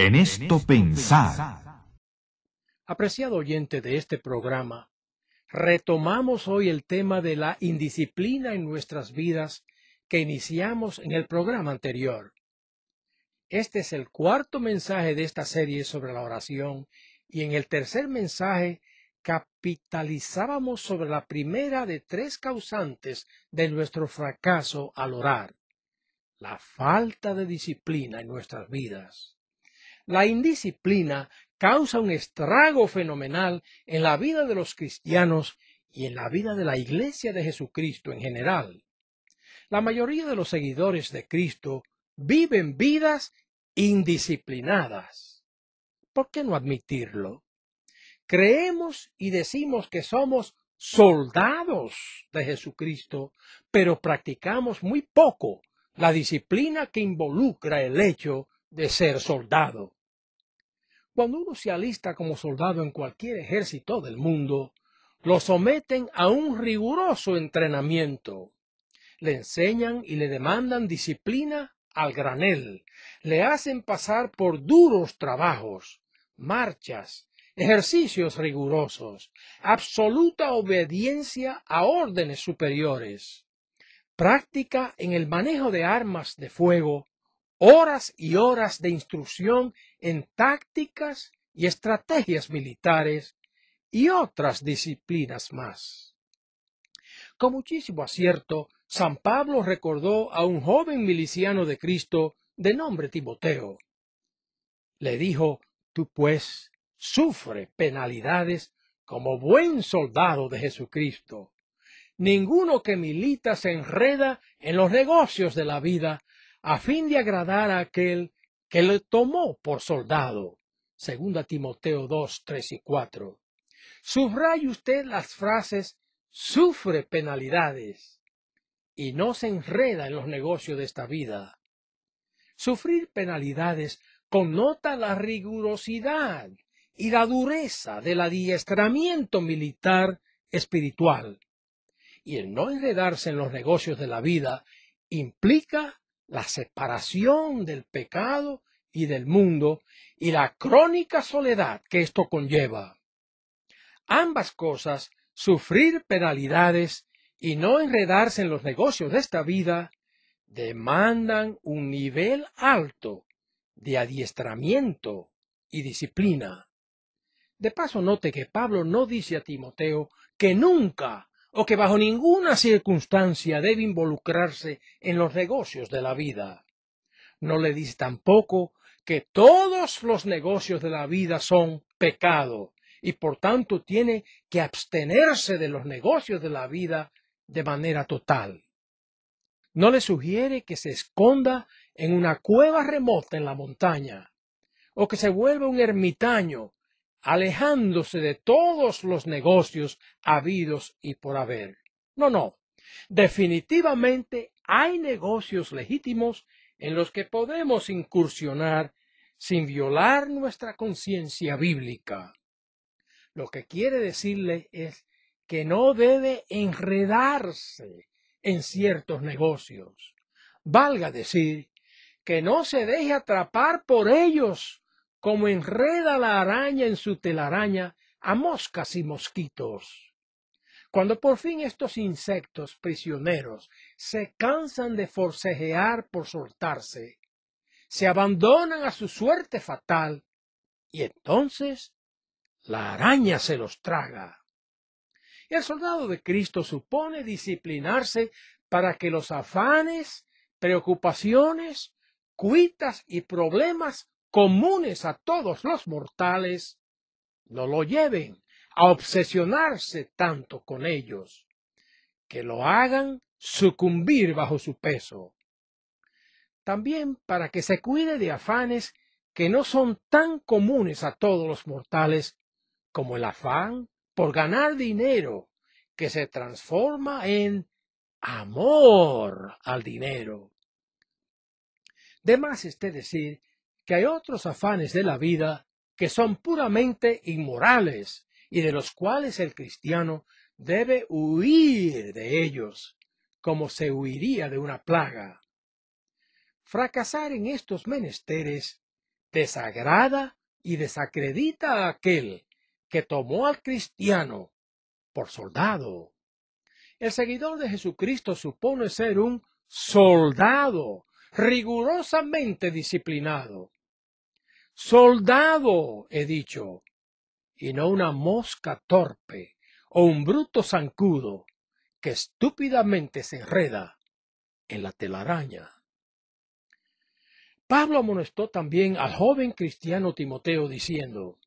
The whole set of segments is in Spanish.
En esto pensar. Apreciado oyente de este programa, retomamos hoy el tema de la indisciplina en nuestras vidas que iniciamos en el programa anterior. Este es el cuarto mensaje de esta serie sobre la oración y en el tercer mensaje capitalizábamos sobre la primera de tres causantes de nuestro fracaso al orar, la falta de disciplina en nuestras vidas. La indisciplina causa un estrago fenomenal en la vida de los cristianos y en la vida de la iglesia de Jesucristo en general. La mayoría de los seguidores de Cristo viven vidas indisciplinadas. ¿Por qué no admitirlo? Creemos y decimos que somos soldados de Jesucristo, pero practicamos muy poco la disciplina que involucra el hecho de ser soldado. Cuando uno se alista como soldado en cualquier ejército del mundo, lo someten a un riguroso entrenamiento. Le enseñan y le demandan disciplina al granel. Le hacen pasar por duros trabajos, marchas, ejercicios rigurosos, absoluta obediencia a órdenes superiores, práctica en el manejo de armas de fuego horas y horas de instrucción en tácticas y estrategias militares y otras disciplinas más. Con muchísimo acierto, San Pablo recordó a un joven miliciano de Cristo de nombre Timoteo. Le dijo, tú pues sufre penalidades como buen soldado de Jesucristo. Ninguno que milita se enreda en los negocios de la vida a fin de agradar a aquel que le tomó por soldado. Segunda Timoteo 2, 3 y 4. Subraye usted las frases sufre penalidades y no se enreda en los negocios de esta vida. Sufrir penalidades connota la rigurosidad y la dureza del adiestramiento militar espiritual. Y el no enredarse en los negocios de la vida implica la separación del pecado y del mundo y la crónica soledad que esto conlleva. Ambas cosas, sufrir penalidades y no enredarse en los negocios de esta vida, demandan un nivel alto de adiestramiento y disciplina. De paso, note que Pablo no dice a Timoteo que nunca o que bajo ninguna circunstancia debe involucrarse en los negocios de la vida. No le dice tampoco que todos los negocios de la vida son pecado y por tanto tiene que abstenerse de los negocios de la vida de manera total. No le sugiere que se esconda en una cueva remota en la montaña o que se vuelva un ermitaño alejándose de todos los negocios habidos y por haber. No, no. Definitivamente hay negocios legítimos en los que podemos incursionar sin violar nuestra conciencia bíblica. Lo que quiere decirle es que no debe enredarse en ciertos negocios. Valga decir, que no se deje atrapar por ellos como enreda la araña en su telaraña a moscas y mosquitos. Cuando por fin estos insectos prisioneros se cansan de forcejear por soltarse, se abandonan a su suerte fatal y entonces la araña se los traga. El soldado de Cristo supone disciplinarse para que los afanes, preocupaciones, cuitas y problemas comunes a todos los mortales, no lo lleven a obsesionarse tanto con ellos, que lo hagan sucumbir bajo su peso. También para que se cuide de afanes que no son tan comunes a todos los mortales como el afán por ganar dinero, que se transforma en amor al dinero. Demás más este decir hay otros afanes de la vida que son puramente inmorales y de los cuales el cristiano debe huir de ellos, como se huiría de una plaga. Fracasar en estos menesteres desagrada y desacredita a aquel que tomó al cristiano por soldado. El seguidor de Jesucristo supone ser un soldado rigurosamente disciplinado, Soldado, he dicho, y no una mosca torpe o un bruto zancudo que estúpidamente se enreda en la telaraña. Pablo amonestó también al joven cristiano Timoteo diciendo,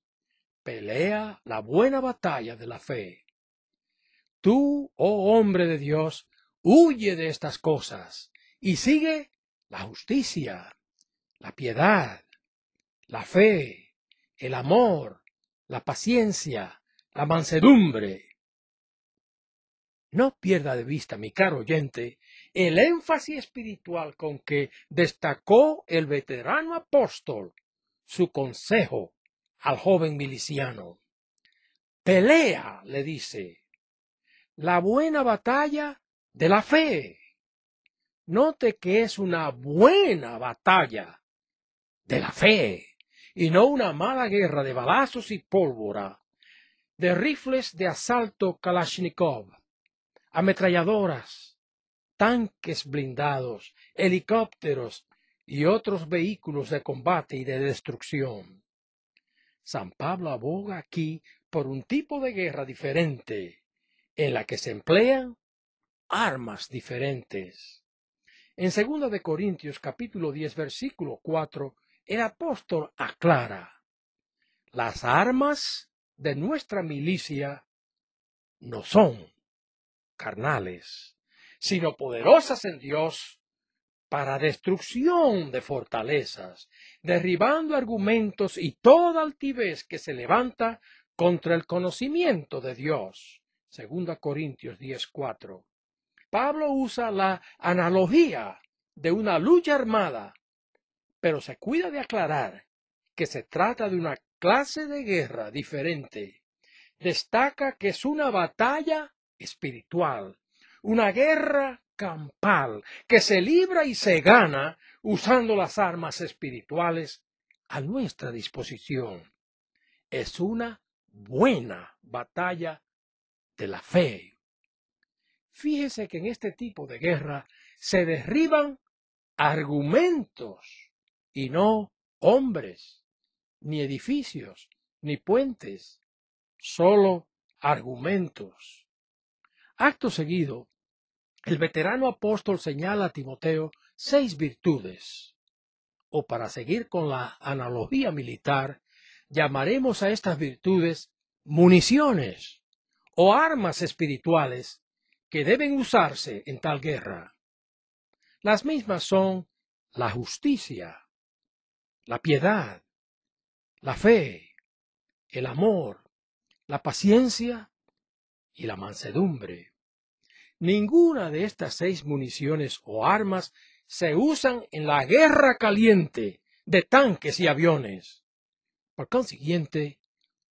pelea la buena batalla de la fe. Tú, oh hombre de Dios, huye de estas cosas y sigue la justicia, la piedad, la fe, el amor, la paciencia, la mansedumbre. No pierda de vista, mi caro oyente, el énfasis espiritual con que destacó el veterano apóstol su consejo al joven miliciano. Pelea, le dice, la buena batalla de la fe. Note que es una buena batalla de la fe y no una mala guerra de balazos y pólvora, de rifles de asalto Kalashnikov, ametralladoras, tanques blindados, helicópteros y otros vehículos de combate y de destrucción. San Pablo aboga aquí por un tipo de guerra diferente, en la que se emplean armas diferentes. En segunda de Corintios capítulo 10 versículo 4 el apóstol aclara, las armas de nuestra milicia no son carnales, sino poderosas en Dios para destrucción de fortalezas, derribando argumentos y toda altivez que se levanta contra el conocimiento de Dios. Segunda Corintios 10:4. Pablo usa la analogía de una lucha armada pero se cuida de aclarar que se trata de una clase de guerra diferente. Destaca que es una batalla espiritual, una guerra campal, que se libra y se gana usando las armas espirituales a nuestra disposición. Es una buena batalla de la fe. Fíjese que en este tipo de guerra se derriban argumentos y no hombres, ni edificios, ni puentes, solo argumentos. Acto seguido, el veterano apóstol señala a Timoteo seis virtudes, o para seguir con la analogía militar, llamaremos a estas virtudes municiones o armas espirituales que deben usarse en tal guerra. Las mismas son la justicia, la piedad, la fe, el amor, la paciencia y la mansedumbre. Ninguna de estas seis municiones o armas se usan en la guerra caliente de tanques y aviones. Por consiguiente,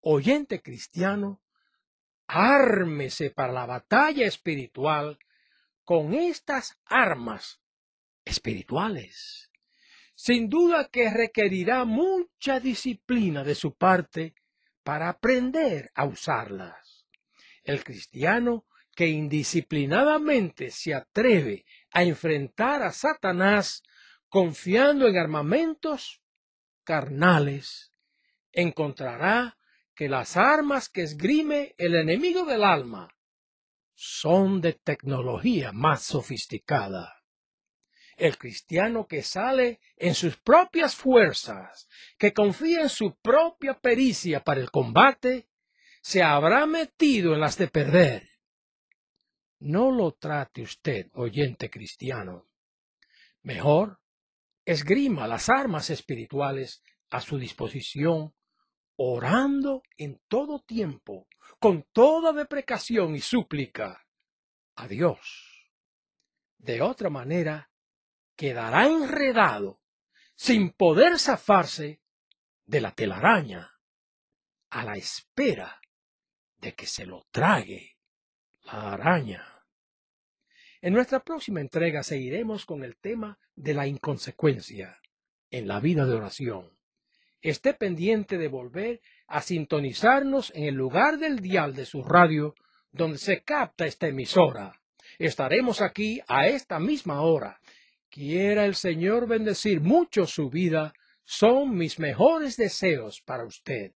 oyente cristiano, ármese para la batalla espiritual con estas armas espirituales sin duda que requerirá mucha disciplina de su parte para aprender a usarlas. El cristiano que indisciplinadamente se atreve a enfrentar a Satanás confiando en armamentos carnales, encontrará que las armas que esgrime el enemigo del alma son de tecnología más sofisticada. El cristiano que sale en sus propias fuerzas, que confía en su propia pericia para el combate, se habrá metido en las de perder. No lo trate usted, oyente cristiano. Mejor, esgrima las armas espirituales a su disposición, orando en todo tiempo, con toda deprecación y súplica a Dios. De otra manera, quedará enredado sin poder zafarse de la telaraña a la espera de que se lo trague la araña. En nuestra próxima entrega seguiremos con el tema de la inconsecuencia en la vida de oración. Esté pendiente de volver a sintonizarnos en el lugar del dial de su radio donde se capta esta emisora. Estaremos aquí a esta misma hora Quiera el Señor bendecir mucho su vida. Son mis mejores deseos para usted.